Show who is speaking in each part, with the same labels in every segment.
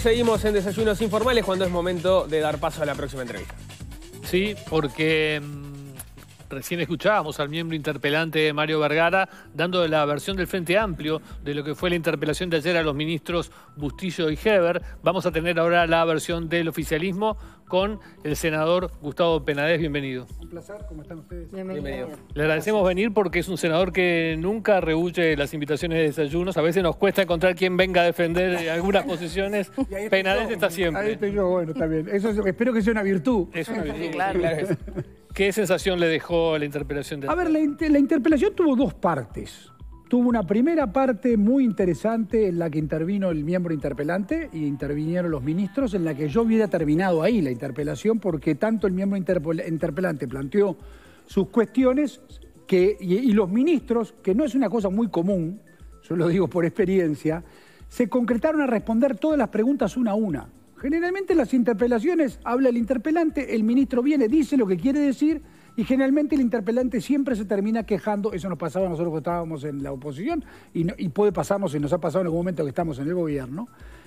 Speaker 1: seguimos
Speaker 2: en Desayunos Informales cuando es momento de dar paso a la próxima entrevista. Sí, porque mm, Recién escuchábamos al miembro interpelante Mario Vergara dando la versión del Frente Amplio de lo que fue la interpelación de ayer a los ministros Bustillo y Heber. Vamos a tener ahora la versión del oficialismo con el senador Gustavo Penades. Bienvenido. Un placer, ¿cómo están ustedes? Bienvenido. Le agradecemos venir porque es un senador que nunca rehuye las invitaciones de desayunos. A veces nos cuesta encontrar quien venga a defender eh, algunas posiciones. Penades está siempre. Ahí
Speaker 3: estoy yo, bueno, está espero que sea una virtud. Es una virtud. claro.
Speaker 2: ¿Qué sensación le dejó la interpelación? A ver,
Speaker 3: la, interpelación tuvo dos partes. Tuvo una primera parte muy interesante en la que intervino el miembro interpelante y intervinieron los ministros, en la que yo hubiera terminado ahí la interpelación, porque tanto el miembro interpelante planteó sus cuestiones que, y, los ministros, que no es una cosa muy común, yo lo digo por experiencia, se concretaron a responder todas las preguntas una a una. Generalmente las interpelaciones habla el interpelante, el ministro viene, dice lo que quiere decir y generalmente el interpelante siempre se termina quejando, eso nos pasaba nosotros cuando estábamos en la oposición y, puede pasarnos y nos ha pasado en algún momento que estamos en el gobierno.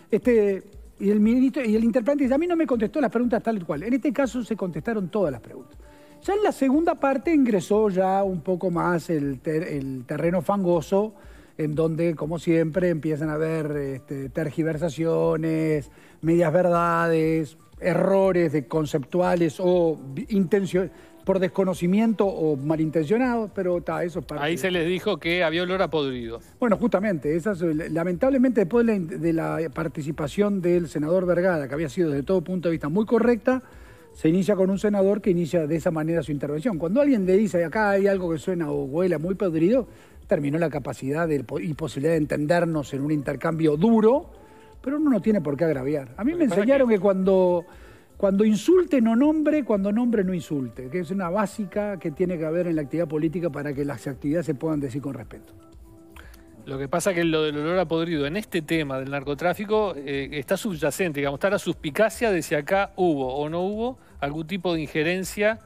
Speaker 3: Este, y el ministro y el interpelante dice, a mí no me contestó las preguntas tal y cual. En este caso se contestaron todas las preguntas. Ya en la segunda parte ingresó ya un poco más el terreno fangoso en donde, como siempre, empiezan a haber este, tergiversaciones, medias verdades, errores de conceptuales o intenciones por desconocimiento o malintencionados, pero está, eso es Ahí
Speaker 2: se les dijo que había olor a podrido.
Speaker 3: Bueno, justamente, eh, lamentablemente después de la, participación del senador Vergada, que había sido desde todo punto de vista muy correcta, se inicia con un senador que inicia de esa manera su intervención. Cuando alguien le dice, acá hay algo que suena o huela muy podrido, terminó la capacidad y posibilidad de entendernos en un intercambio duro, pero uno no tiene por qué agraviar. A mí me enseñaron que cuando, cuando insulte no nombre, cuando nombre no insulte, que es una básica que tiene que haber en la actividad política para que las actividades se puedan decir con respeto.
Speaker 2: Lo que pasa es que lo del olor a podrido en este tema del narcotráfico eh, está subyacente, digamos, está la suspicacia de si acá hubo o no hubo algún tipo de injerencia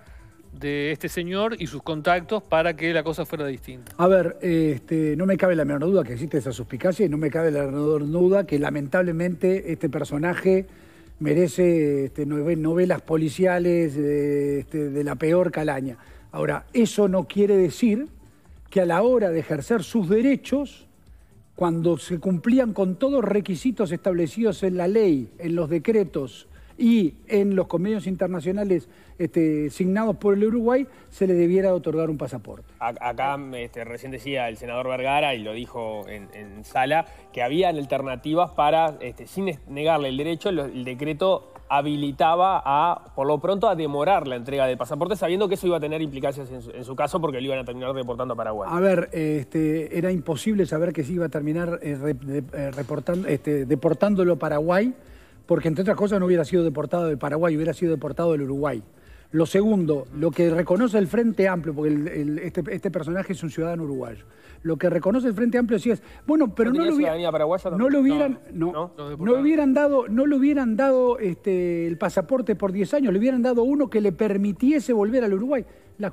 Speaker 2: de este señor y sus contactos para que la cosa fuera distinta.
Speaker 3: A ver, este, no me cabe la menor duda que existe esa suspicacia y no me cabe la menor duda que lamentablemente este personaje merece este, novelas policiales de, este, de la peor calaña. Ahora, eso no quiere decir que a la hora de ejercer sus derechos, cuando se cumplían con todos los requisitos establecidos en la ley, en los decretos, y en los convenios internacionales este, signados por el Uruguay se le debiera otorgar un pasaporte.
Speaker 1: Acá este, recién decía el senador Vergara, y lo dijo en, sala, que había alternativas para, este, sin negarle el derecho, el decreto habilitaba a, por lo pronto, a demorar la entrega de pasaporte, sabiendo que eso iba a tener implicaciones en su, caso porque lo iban a terminar deportando a Paraguay. A
Speaker 3: ver, era imposible saber que se iba a terminar eh, eh, deportándolo a Paraguay porque entre otras cosas no hubiera sido deportado del Paraguay, hubiera sido deportado del Uruguay. Lo segundo, lo que reconoce el Frente Amplio, porque este, este, personaje es un ciudadano uruguayo, lo que reconoce el Frente Amplio sí es, bueno, pero no, lo, hubieran, no, no, hubieran dado, no le hubieran dado este, el pasaporte por 10 años, le hubieran dado uno que le permitiese volver al Uruguay. La,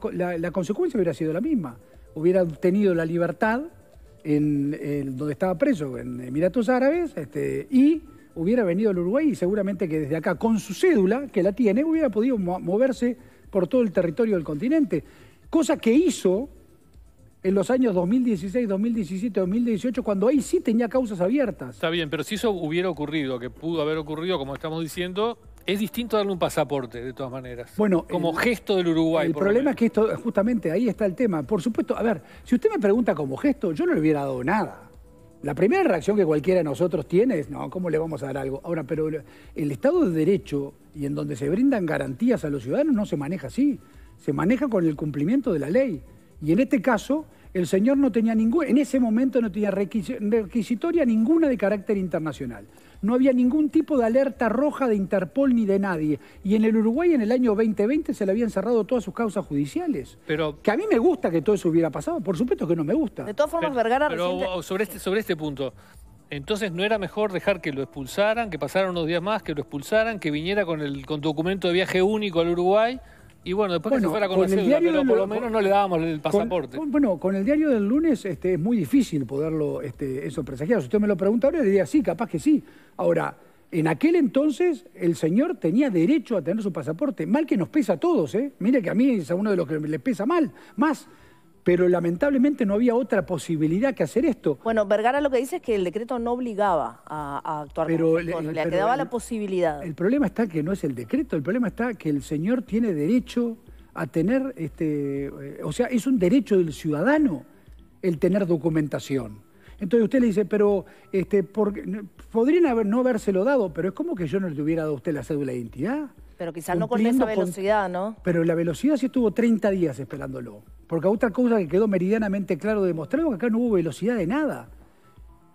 Speaker 3: consecuencia hubiera sido la misma. Hubiera tenido la libertad en donde estaba preso, en Emiratos Árabes, este, y hubiera venido al Uruguay y seguramente que desde acá, con su cédula, que la tiene, hubiera podido moverse por todo el territorio del continente. Cosa que hizo en los años 2016, 2017, 2018, cuando ahí sí tenía causas abiertas.
Speaker 2: Está bien, pero si eso hubiera ocurrido, que pudo haber ocurrido, como estamos diciendo, es distinto darle un pasaporte, de todas maneras. Bueno, como gesto del
Speaker 3: Uruguay. El problema es que esto, justamente ahí está el tema. Por supuesto, a ver, si usted me pregunta como gesto, yo no le hubiera dado nada la primera reacción que cualquiera de nosotros tiene es, no, ¿cómo le vamos a dar algo? Ahora, pero el Estado de Derecho y en donde se brindan garantías a los ciudadanos no se maneja así, se maneja con el cumplimiento de la ley. Y en este caso, el señor no tenía ninguna, en ese momento no tenía requisitoria ninguna de carácter internacional no había ningún tipo de alerta roja de Interpol ni de nadie. Y en el Uruguay en el año 2020 se le habían cerrado todas sus causas judiciales. Pero, que a mí me gusta que todo eso hubiera pasado, por supuesto que no me gusta. De todas formas,
Speaker 2: Vergara... sobre, este, sobre este punto, entonces no era mejor dejar que lo expulsaran, que pasaran unos días más, que lo expulsaran, que viniera con, el, con documento de viaje único al Uruguay y bueno, después que se fuera con el pero por lo menos no le dábamos el pasaporte.
Speaker 3: bueno, con el diario del lunes este, es muy difícil poderlo este, eso presagiar. Si usted me lo pregunta ahora, le diría sí, capaz que sí. Ahora, en aquel entonces el señor tenía derecho a tener su pasaporte. Mal que nos pesa a todos, ¿eh? Mire que a mí es uno de los que le pesa mal, más pero lamentablemente no había otra posibilidad
Speaker 4: que hacer esto. Bueno, Vergara lo que dice es que el decreto no obligaba a, actuar pero, le quedaba la posibilidad.
Speaker 3: El problema está que no es el decreto, el problema está que el señor tiene derecho a tener, este, eh, o sea, es un derecho del ciudadano el tener documentación. Entonces usted le dice, pero este, por, podrían haber, no habérselo dado, pero es como que yo no le hubiera dado a usted la cédula de identidad. Pero quizás no con esa velocidad, ¿no? Pero la velocidad sí estuvo 30 días esperándolo. Porque otra cosa que quedó meridianamente claro demostrado que acá no hubo velocidad de nada.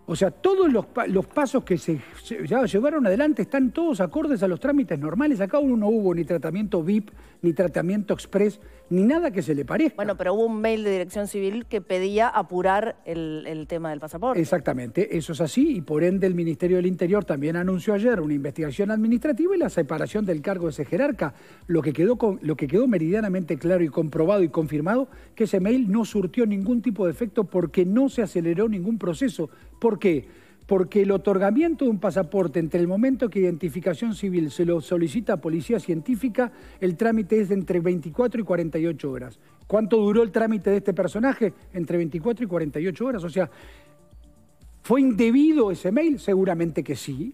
Speaker 3: O sea, todos los, pasos que se, ya llevaron adelante están todos acordes a los trámites normales. Acá uno no hubo ni tratamiento VIP, ni tratamiento express, ni nada que se le parezca.
Speaker 4: Bueno, pero hubo un mail de Dirección Civil que pedía apurar el, tema del pasaporte.
Speaker 3: Exactamente, eso es así y por ende el Ministerio del Interior también anunció ayer una investigación administrativa y la separación del cargo de ese jerarca. Lo que quedó, lo que quedó meridianamente claro y comprobado y confirmado que ese mail no surtió ningún tipo de efecto porque no se aceleró ningún proceso. Por ¿Por qué? Porque el otorgamiento de un pasaporte entre el momento que identificación civil se lo solicita a policía científica, el trámite es de entre 24 y 48 horas. ¿Cuánto duró el trámite de este personaje? Entre 24 y 48 horas. O sea, ¿fue indebido ese mail? Seguramente que sí.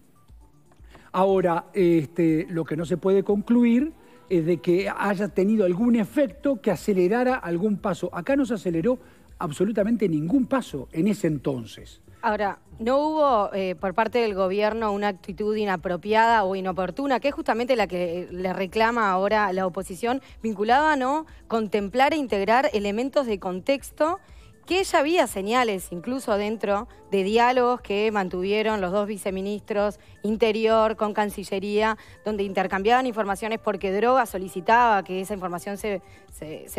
Speaker 3: Ahora, este, lo que no se puede concluir es de que haya tenido algún efecto que acelerara algún paso. Acá no se aceleró absolutamente ningún paso en ese entonces.
Speaker 4: Ahora, ¿no hubo eh, por parte del gobierno una actitud inapropiada o inoportuna, que es justamente la que le reclama ahora la oposición, vinculada a no contemplar e integrar elementos de contexto que ya había señales, incluso dentro de diálogos que mantuvieron los dos viceministros interior con Cancillería, donde intercambiaban informaciones porque Droga solicitaba que esa información se,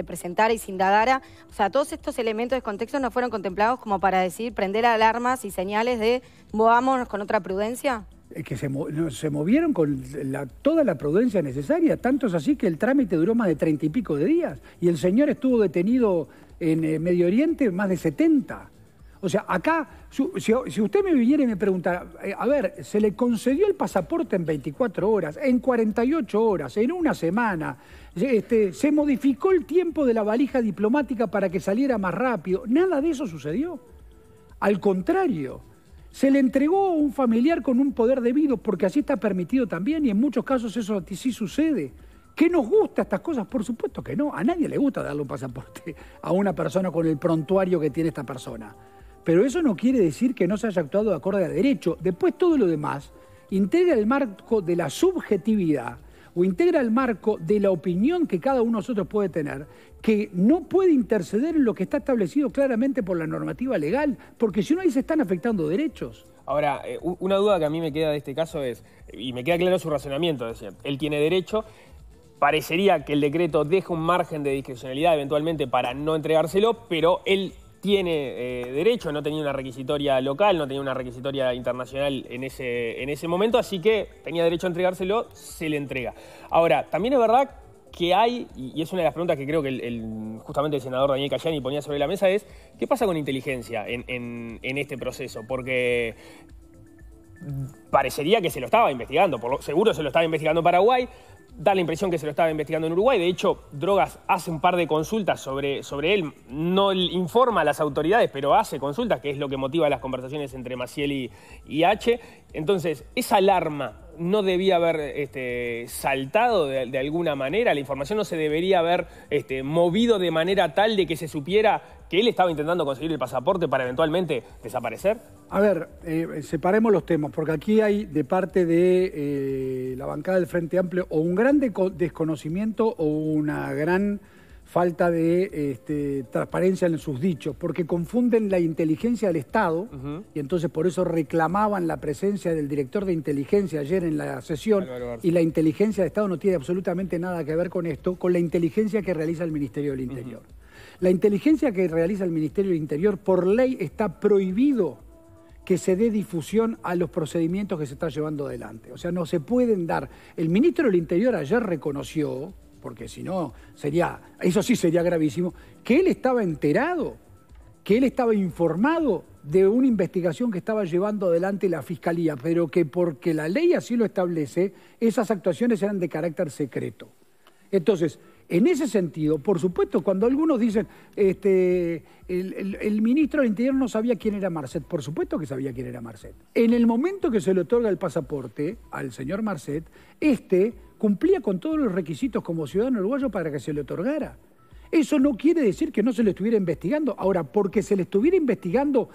Speaker 4: presentara y se indagara. O sea, todos estos elementos de contexto no fueron contemplados como para decir prender alarmas y señales de movámonos con otra prudencia.
Speaker 3: Eh, que se, movieron con toda la prudencia necesaria, tanto es así que el trámite duró más de treinta y pico de días y el señor estuvo detenido en eh, Medio Oriente más de 70. O sea, acá, si, usted me viniera y me preguntara, eh, a ver, se le concedió el pasaporte en 24 horas, en 48 horas, en una semana, este, se modificó el tiempo de la valija diplomática para que saliera más rápido, nada de eso sucedió. Al contrario, se le entregó a un familiar con un poder debido, porque así está permitido también, y en muchos casos eso sí sucede. ¿Qué nos gusta estas cosas? Por supuesto que no. A nadie le gusta darle un pasaporte a una persona con el prontuario que tiene esta persona. Pero eso no quiere decir que no se haya actuado de acuerdo a derecho. Después todo lo demás integra el marco de la subjetividad o integra el marco de la opinión que cada uno de nosotros puede tener, que no puede interceder en lo que está establecido claramente por la normativa legal, porque si no ahí se están afectando derechos.
Speaker 1: Ahora, eh, una duda que a mí me queda de este caso es, y me queda claro su razonamiento, es decir, él tiene derecho, parecería que el decreto deja un margen de discrecionalidad eventualmente para no entregárselo, pero él tiene eh, derecho, no tenía una requisitoria local, no tenía una requisitoria internacional en ese, en ese momento, así que tenía derecho a entregárselo, se le entrega. Ahora, también es verdad que hay, y es una de las preguntas que creo que justamente el senador Daniel Cayani ponía sobre la mesa, es ¿qué pasa con inteligencia en, este proceso? Porque parecería que se lo estaba investigando, seguro se lo estaba investigando Paraguay, da la impresión que se lo estaba investigando en Uruguay. De hecho, Drogas hace un par de consultas sobre, sobre él. No informa a las autoridades, pero hace consultas, que es lo que motiva las conversaciones entre Maciel y, y H. Entonces, esa alarma no debía haber este, saltado de, alguna manera, la información no se debería haber este, movido de manera tal de que se supiera que él estaba intentando conseguir el pasaporte para eventualmente desaparecer?
Speaker 3: A ver, eh, separemos los temas, porque aquí hay de parte de eh, la bancada del Frente Amplio o un gran desconocimiento o una gran falta de este, transparencia en sus dichos, porque confunden la inteligencia del Estado, y entonces por eso reclamaban la presencia del director de inteligencia ayer en la sesión, y la inteligencia del Estado no tiene absolutamente nada que ver con esto, con la inteligencia que realiza el Ministerio del Interior. La inteligencia que realiza el Ministerio del Interior, por ley, está prohibido que se dé difusión a los procedimientos que se está llevando adelante. O sea, no se pueden dar. El ministro del Interior ayer reconoció, porque si no sería, eso sí sería gravísimo, que él estaba enterado, que él estaba informado de una investigación que estaba llevando adelante la Fiscalía, pero que porque la ley así lo establece, esas actuaciones eran de carácter secreto. Entonces, en ese sentido, por supuesto, cuando algunos dicen, este, el, el, ministro del Interior no sabía quién era Marcet, por supuesto que sabía quién era Marcet. En el momento que se le otorga el pasaporte al señor Marcet, este cumplía con todos los requisitos como ciudadano uruguayo para que se le otorgara. Eso no quiere decir que no se le estuviera investigando. Ahora, porque se le estuviera investigando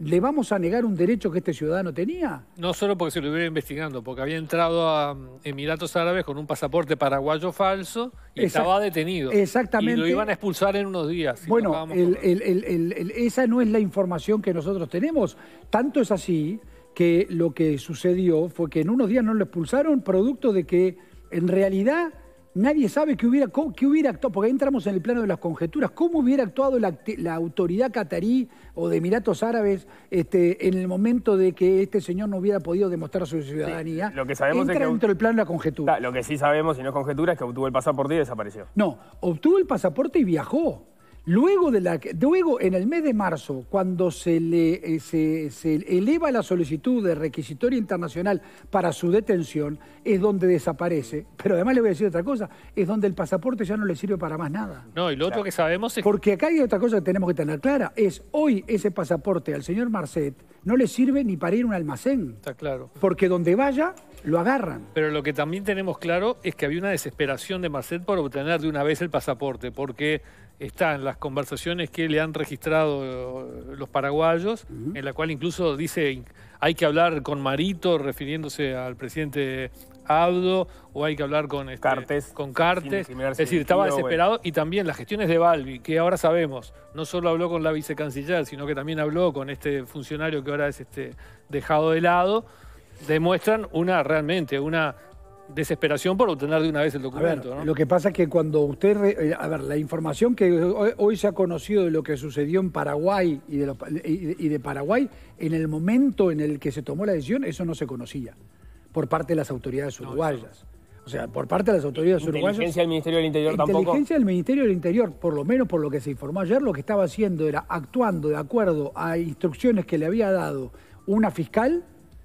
Speaker 3: ¿Le vamos a negar un derecho que este ciudadano tenía?
Speaker 2: No solo porque se lo hubiera investigando, porque había entrado a mm, Emiratos Árabes con un pasaporte paraguayo falso y estaba detenido. Exactamente. Y lo iban a
Speaker 3: expulsar en unos días. Bueno, esa no es la información que nosotros tenemos. Tanto es así que lo que sucedió fue que en unos días no lo expulsaron, producto de que en realidad Nadie sabe qué hubiera, qué hubiera actuado, porque ahí entramos en el plano de las conjeturas, cómo hubiera actuado la, autoridad catarí o de Emiratos Árabes este, en el momento de que este señor no hubiera podido demostrar su ciudadanía. lo que sabemos es que, dentro del plano de la conjetura.
Speaker 1: lo que sí sabemos, y no es conjetura, es que obtuvo el pasaporte y desapareció.
Speaker 3: No, obtuvo el pasaporte y viajó. Luego, de la, luego, en el mes de marzo, cuando se, le, eh, se, eleva la solicitud de requisitorio internacional para su detención, es donde desaparece. Pero además le voy a decir otra cosa, es donde el pasaporte ya no le sirve para más nada. No, y lo otro que sabemos es... Porque acá hay otra cosa que tenemos que tener clara, es hoy ese pasaporte al señor Marcet no le sirve ni para ir a un almacén. Está claro. Porque donde vaya, lo agarran.
Speaker 2: Pero lo que también tenemos claro es que había una desesperación de Marcet por obtener de una vez el pasaporte, porque están las conversaciones que le han registrado eh, los paraguayos, en la cual incluso dice hay que hablar con Marito, refiriéndose al presidente Abdo, o hay que hablar con este, Cartes. Con Cartes. es decir, estaba desesperado. Y también las gestiones de Balbi, que ahora sabemos, no solo habló con la vicecanciller, sino que también habló con este funcionario que ahora es este, dejado de lado, demuestran una realmente, una desesperación por obtener de una vez el documento. Lo
Speaker 3: que pasa es que cuando usted... Eh, a ver, la información que hoy, se ha conocido de lo que sucedió en Paraguay y de, Paraguay, en el momento en el que se tomó la decisión, eso no se conocía por parte de las autoridades uruguayas. O sea, por parte de las autoridades uruguayas. ¿Inteligencia del Ministerio del Interior tampoco? Inteligencia del Ministerio del Interior, por lo menos por lo que se informó ayer, lo que estaba haciendo era actuando de acuerdo a instrucciones que le había dado una fiscal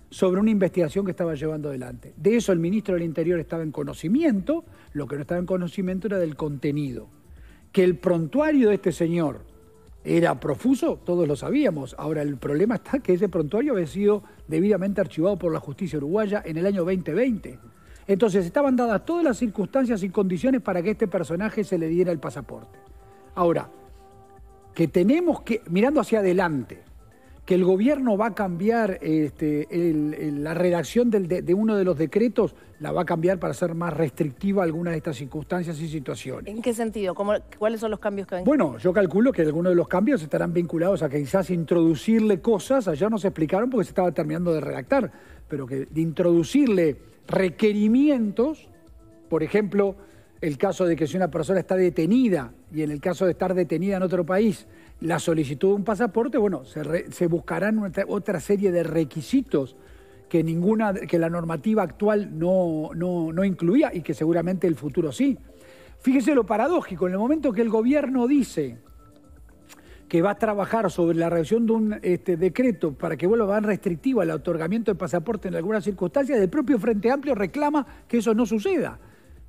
Speaker 3: sobre una investigación que estaba llevando adelante. De eso el ministro del Interior estaba en conocimiento, lo que no estaba en conocimiento era del contenido. Que el prontuario de este señor era profuso, todos lo sabíamos. Ahora el problema está que ese prontuario había sido debidamente archivado por la justicia uruguaya en el año 2020. Entonces estaban dadas todas las circunstancias y condiciones para que este personaje se le diera el pasaporte. Ahora, que tenemos que, mirando hacia adelante, que el gobierno va a cambiar este, la redacción de, uno de los decretos, la va a cambiar para ser más restrictiva algunas de estas circunstancias y situaciones.
Speaker 4: ¿En qué sentido? ¿Cuáles son los cambios que van? Bueno,
Speaker 3: yo calculo que algunos de los cambios estarán vinculados a quizás introducirle cosas, allá se explicaron porque se estaba terminando de redactar, pero que de introducirle requerimientos, por ejemplo, el caso de que si una persona está detenida y en el caso de estar detenida en otro país, la solicitud de un pasaporte, bueno, se, buscarán otra serie de requisitos que ninguna, que la normativa actual no, no, no incluía y que seguramente el futuro sí. Fíjese lo paradójico, en el momento que el gobierno dice que va a trabajar sobre la reacción de un este, decreto para que vuelva más restrictiva el otorgamiento de pasaporte en algunas circunstancias, el propio Frente Amplio reclama que eso no suceda.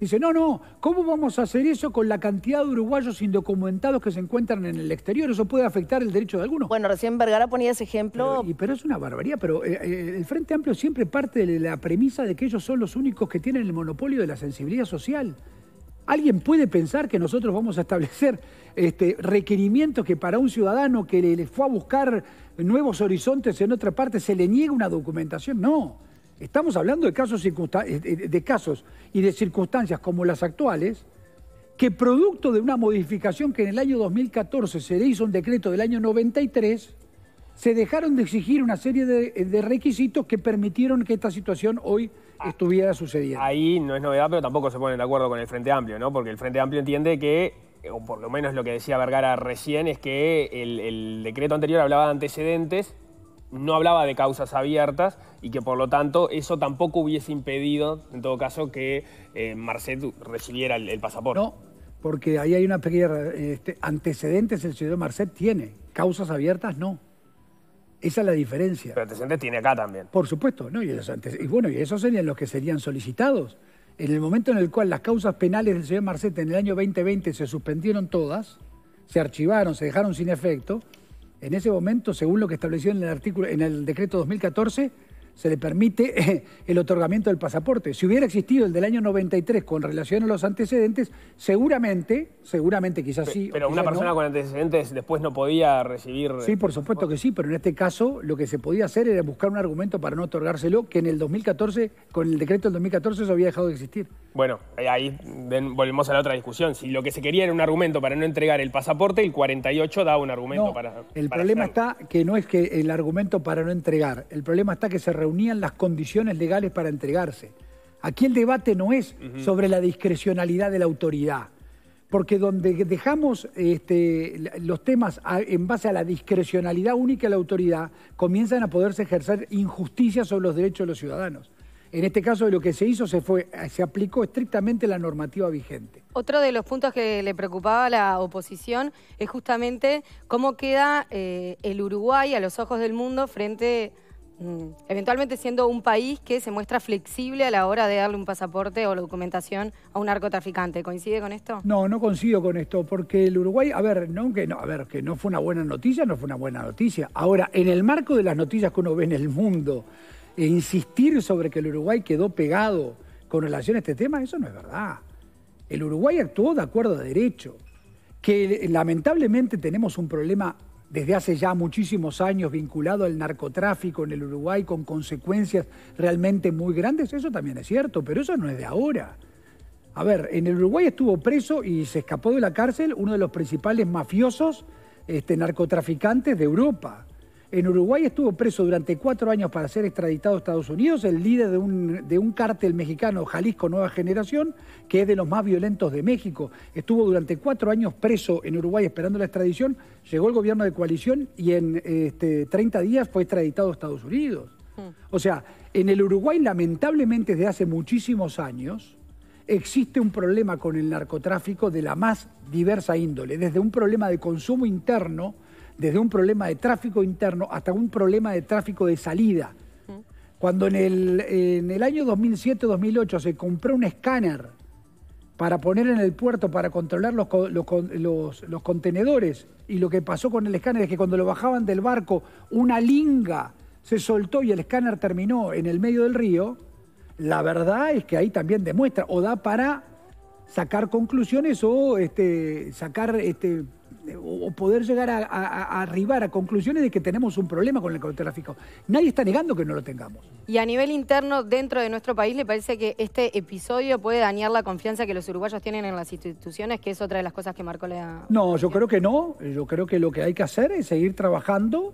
Speaker 3: Dice, no, no, ¿cómo vamos a hacer eso con la cantidad de uruguayos indocumentados que se encuentran en el exterior? Eso puede afectar el derecho de algunos. Bueno, recién Vergara ponía ese ejemplo. Pero, y, pero es una barbaridad, pero eh, eh, el Frente Amplio siempre parte de la premisa de que ellos son los únicos que tienen el monopolio de la sensibilidad social. ¿Alguien puede pensar que nosotros vamos a establecer este, requerimientos que para un ciudadano que le, le fue a buscar nuevos horizontes en otra parte se le niega una documentación? No. Estamos hablando eh, de casos, y de circunstancias como las actuales, que producto de una modificación que en el año 2014 se le hizo un decreto del año 93, se dejaron de exigir una serie eh, de, requisitos que permitieron que esta situación hoy ah, estuviera sucediendo.
Speaker 1: Ahí no es novedad, pero tampoco se pone de acuerdo con el Frente Amplio, ¿no? Porque el Frente Amplio entiende que, eh, o por lo menos lo que decía Vergara recién, es que el decreto anterior hablaba de antecedentes no hablaba de causas abiertas y que por lo tanto eso tampoco hubiese impedido, en todo caso, que eh, Marcet recibiera el, pasaporte. No,
Speaker 3: porque ahí hay una pequeña este, antecedentes el señor Marcet tiene, causas abiertas no. Esa es la diferencia.
Speaker 1: Pero antecedentes tiene acá también.
Speaker 3: Por supuesto, ¿no? Y, y bueno, y esos serían los que serían solicitados. En el momento en el cual las causas penales del señor Marcet en el año 2020 se suspendieron todas, se archivaron, se dejaron sin efecto, en ese momento, según lo que estableció en el, artículo, en el decreto 2014, se le permite el otorgamiento del pasaporte. Si hubiera existido el del año 93 con relación a los antecedentes, seguramente, seguramente quizás sí. Pero una persona con
Speaker 1: antecedentes después no podía recibir... Sí, por
Speaker 3: supuesto que sí, pero en este caso lo que se podía hacer era buscar un argumento para no otorgárselo, que en el 2014, con el decreto del 2014, eso había dejado de existir.
Speaker 1: Bueno, eh, ahí volvemos a la otra discusión. Si lo que se quería era un argumento para no entregar el pasaporte, el 48 da un argumento no, para...
Speaker 3: El problema está que no es que el argumento para no entregar, el problema está que se reunían las condiciones legales para entregarse. Aquí el debate no es sobre la discrecionalidad de la autoridad, porque donde dejamos este, los temas en base a la discrecionalidad única de la autoridad, comienzan a poderse ejercer injusticias sobre los derechos de los ciudadanos. En este caso lo que se hizo se fue, se aplicó estrictamente la normativa vigente.
Speaker 4: Otro de los puntos que le preocupaba a la oposición es justamente cómo queda eh, el Uruguay a los ojos del mundo frente Mm. eventualmente siendo un país que se muestra flexible a la hora de darle un pasaporte o la documentación a un narcotraficante. ¿Coincide con esto?
Speaker 3: No, no coincido con esto, porque el Uruguay, a ver, no, que no, a ver, que no fue una buena noticia, no fue una buena noticia. Ahora, en el marco de las noticias que uno ve en el mundo, e insistir sobre que el Uruguay quedó pegado con relación a este tema, eso no es verdad. El Uruguay actuó de acuerdo a derecho, que lamentablemente tenemos un problema desde hace ya muchísimos años vinculado al narcotráfico en el Uruguay con consecuencias realmente muy grandes, eso también es cierto, pero eso no es de ahora. A ver, en el Uruguay estuvo preso y se escapó de la cárcel uno de los principales mafiosos este, narcotraficantes de Europa. En Uruguay estuvo preso durante cuatro años para ser extraditado a Estados Unidos, el líder de un, de cártel mexicano, Jalisco Nueva Generación, que es de los más violentos de México. Estuvo durante cuatro años preso en Uruguay esperando la extradición, llegó el gobierno de coalición y en este, 30 días fue extraditado a Estados Unidos. Mm. O sea, en el Uruguay lamentablemente desde hace muchísimos años existe un problema con el narcotráfico de la más diversa índole, desde un problema de consumo interno, desde un problema de tráfico interno hasta un problema de tráfico de salida. Cuando en el, año 2007-2008 se compró un escáner para poner en el puerto, para controlar los, contenedores, y lo que pasó con el escáner es que cuando lo bajaban del barco, una linga se soltó y el escáner terminó en el medio del río, la verdad es que ahí también demuestra o da para sacar conclusiones o este, sacar... Este, o poder llegar a, arribar a conclusiones de que tenemos un problema con el narcotráfico. Nadie está negando que no lo tengamos.
Speaker 4: Y a nivel interno, dentro de nuestro país, ¿le parece que este episodio puede dañar la confianza que los uruguayos tienen en las instituciones, que es otra de las cosas que marcó la...
Speaker 3: No, yo creo que no. Yo creo que lo que hay que hacer es seguir trabajando.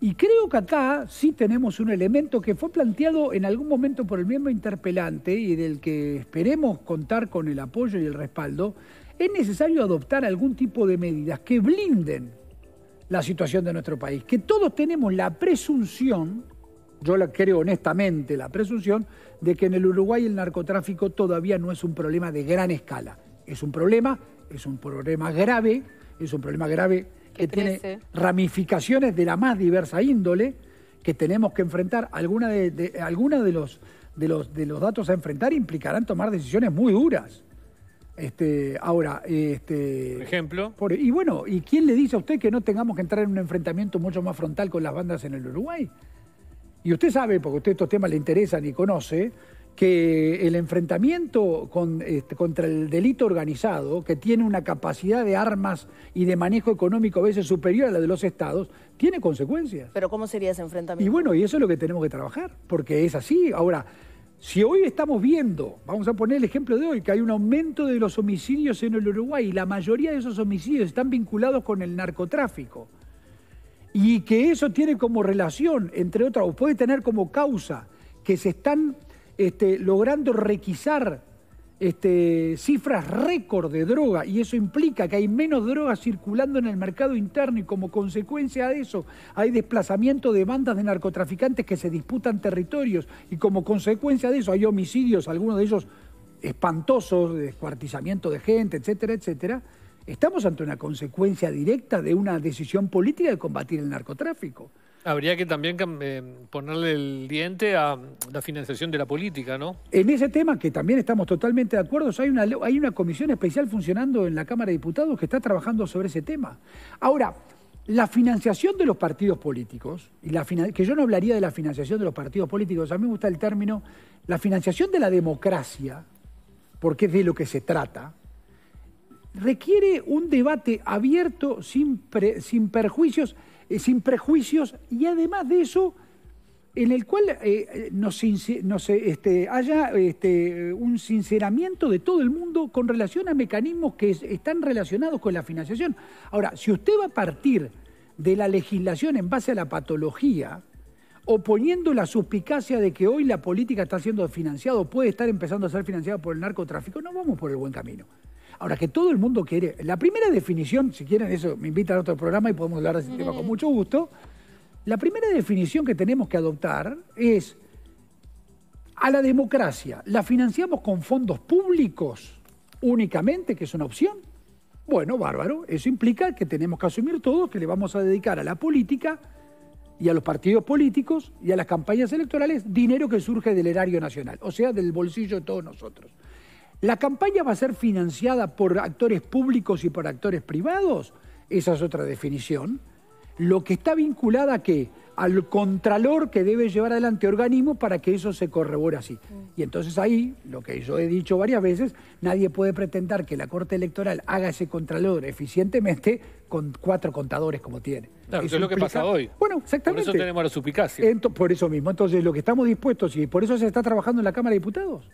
Speaker 3: Y creo que acá sí tenemos un elemento que fue planteado en algún momento por el mismo interpelante y del que esperemos contar con el apoyo y el respaldo, es necesario adoptar algún tipo de medidas que blinden la situación de nuestro país, que todos tenemos la presunción, yo la creo honestamente, la presunción de que en el Uruguay el narcotráfico todavía no es un problema de gran escala. Es un problema, es un problema grave, es un problema grave que, tiene ramificaciones de la más diversa índole, que tenemos que enfrentar. Alguna de, de los, de, los, de los datos a enfrentar implicarán tomar decisiones muy duras este, ahora, este. Por ejemplo. y bueno, ¿y quién le dice a usted que no tengamos que entrar en un enfrentamiento mucho más frontal con las bandas en el Uruguay? Y usted sabe, porque a usted estos temas le interesan y conoce, que el enfrentamiento este, contra el delito organizado, que tiene una capacidad de armas y de manejo económico a veces superior a la de los estados, tiene consecuencias. Pero ¿cómo
Speaker 4: sería ese enfrentamiento?
Speaker 3: Y bueno, y eso es lo que tenemos que trabajar, porque es así. Ahora, si hoy estamos viendo, vamos a poner el ejemplo de hoy, que hay un aumento de los homicidios en el Uruguay y la mayoría de esos homicidios están vinculados con el narcotráfico y que eso tiene como relación, entre otras, o puede tener como causa que se están este, logrando requisar este, cifras récord de droga y eso implica que hay menos droga circulando en el mercado interno y como consecuencia de eso hay desplazamiento de bandas de narcotraficantes que se disputan territorios y como consecuencia de eso hay homicidios, algunos de ellos espantosos, de descuartizamiento de gente, etcétera, etcétera. Estamos ante una consecuencia directa de una decisión política de combatir el narcotráfico.
Speaker 2: Habría que también eh, ponerle el diente a la financiación de la política, ¿no?
Speaker 3: En ese tema, que también estamos totalmente de acuerdo, hay una, hay una comisión especial funcionando en la Cámara de Diputados que está trabajando sobre ese tema. Ahora, la financiación de los partidos políticos, y la que yo no hablaría de la financiación de los partidos políticos, a mí me gusta el término, la financiación de la democracia, porque es de lo que se trata, requiere un debate abierto, sin, sin perjuicios eh, sin prejuicios y además de eso, en el cual eh, eh, este, haya este, un sinceramiento de todo el mundo con relación a mecanismos que están relacionados con la financiación. Ahora, si usted va a partir de la legislación en base a la patología, oponiendo la suspicacia de que hoy la política está siendo financiada, puede estar empezando a ser financiada por el narcotráfico, no vamos por el buen camino. Ahora que todo el mundo quiere. La primera definición, si quieren, eso me invitan a otro programa y podemos hablar de ese tema con mucho gusto. La primera definición que tenemos que adoptar es a la democracia, ¿la financiamos con fondos públicos únicamente, que es una opción? Bueno, bárbaro, eso implica que tenemos que asumir todos que le vamos a dedicar a la política y a los partidos políticos y a las campañas electorales dinero que surge del erario nacional, o sea, del bolsillo de todos nosotros. ¿La campaña va a ser financiada por actores públicos y por actores privados? Esa es otra definición. Lo que está vinculada a qué? Al contralor que debe llevar adelante organismo para que eso se corrobore así. Mm. Y entonces ahí, lo que yo he dicho varias veces, nadie puede pretender que la Corte Electoral haga ese contralor eficientemente con cuatro contadores como tiene.
Speaker 2: eso es lo que pasa hoy. Bueno,
Speaker 3: exactamente. Por eso
Speaker 1: tenemos la suspicacia.
Speaker 3: por eso mismo. Entonces, lo que estamos dispuestos, y por eso se está trabajando en la Cámara de Diputados.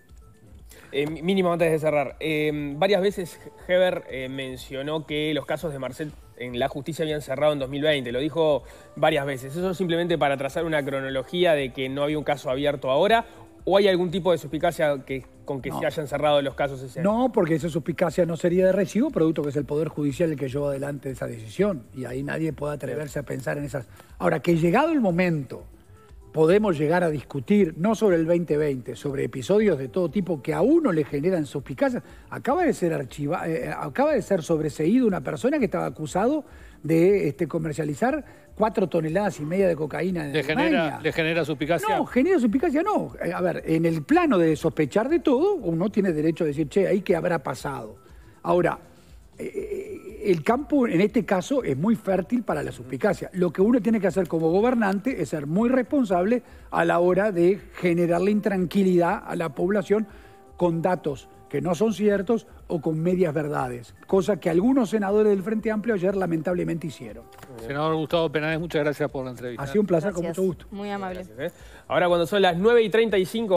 Speaker 1: Eh, mínimo antes de cerrar. Eh, varias veces Heber eh, mencionó que los casos de Marcel en la justicia habían cerrado en 2020. Lo dijo varias veces. ¿Eso es simplemente para trazar una cronología de que no había un caso abierto ahora? ¿O hay algún tipo de suspicacia que, con que se hayan cerrado los casos ese No,
Speaker 3: porque esa suspicacia no sería de recibo, producto que es el Poder Judicial el que llevó adelante esa decisión. Y ahí nadie puede atreverse a pensar en esas. Ahora, que llegado el momento podemos llegar a discutir, no sobre el 2020, sobre episodios de todo tipo que a uno le generan suspicacia. Acaba de ser archiva, eh, eh, acaba de ser sobreseído una persona que estaba acusado de este, comercializar cuatro toneladas y media de cocaína en le ¿Le
Speaker 2: genera suspicacia? No,
Speaker 3: genera suspicacia no. Eh, a ver, en el plano de sospechar de todo, uno tiene derecho a decir, che, ahí qué habrá pasado. Ahora, el campo en este caso es muy fértil para la suspicacia. Lo que uno tiene que hacer como gobernante es ser muy responsable a la hora de generarle intranquilidad a la población con datos que no son ciertos o con medias verdades, cosa que algunos senadores del Frente Amplio ayer lamentablemente hicieron.
Speaker 1: Senador Gustavo Penales, muchas gracias por la entrevista.
Speaker 2: Ha sido un placer,
Speaker 3: con mucho gusto.
Speaker 1: Muy amable. ¿eh? Ahora cuando son las 9 y 35...